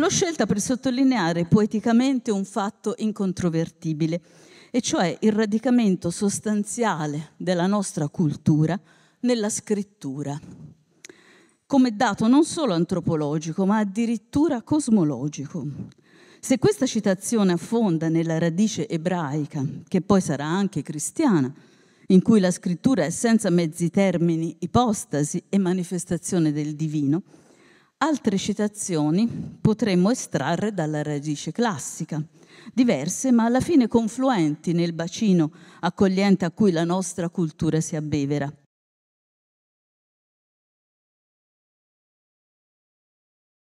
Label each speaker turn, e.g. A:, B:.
A: l'ho scelta per sottolineare poeticamente un fatto incontrovertibile, e cioè il radicamento sostanziale della nostra cultura nella scrittura, come dato non solo antropologico, ma addirittura cosmologico. Se questa citazione affonda nella radice ebraica, che poi sarà anche cristiana, in cui la scrittura è senza mezzi termini ipostasi e manifestazione del divino, Altre citazioni potremmo estrarre dalla radice classica, diverse ma alla fine confluenti nel bacino accogliente a cui la nostra cultura si abbevera.